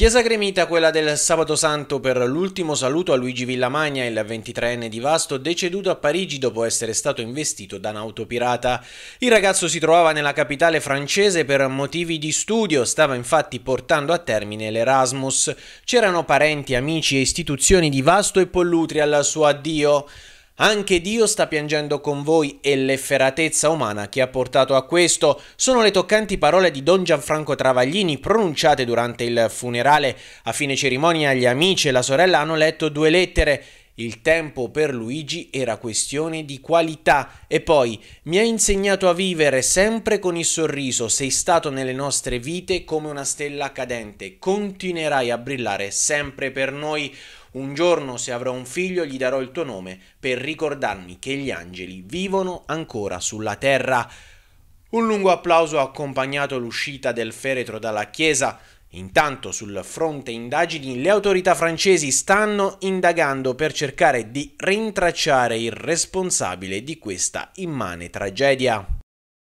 Chiesa gremita quella del Sabato Santo per l'ultimo saluto a Luigi Villamagna, il 23enne di Vasto, deceduto a Parigi dopo essere stato investito da un'autopirata. Il ragazzo si trovava nella capitale francese per motivi di studio, stava infatti portando a termine l'Erasmus. C'erano parenti, amici e istituzioni di Vasto e Pollutri al suo addio. Anche Dio sta piangendo con voi e l'efferatezza umana che ha portato a questo sono le toccanti parole di Don Gianfranco Travaglini pronunciate durante il funerale. A fine cerimonia gli amici e la sorella hanno letto due lettere il tempo per Luigi era questione di qualità e poi mi ha insegnato a vivere sempre con il sorriso, sei stato nelle nostre vite come una stella cadente, continuerai a brillare sempre per noi. Un giorno, se avrò un figlio, gli darò il tuo nome per ricordarmi che gli angeli vivono ancora sulla terra. Un lungo applauso ha accompagnato l'uscita del feretro dalla chiesa. Intanto sul fronte indagini le autorità francesi stanno indagando per cercare di rintracciare il responsabile di questa immane tragedia.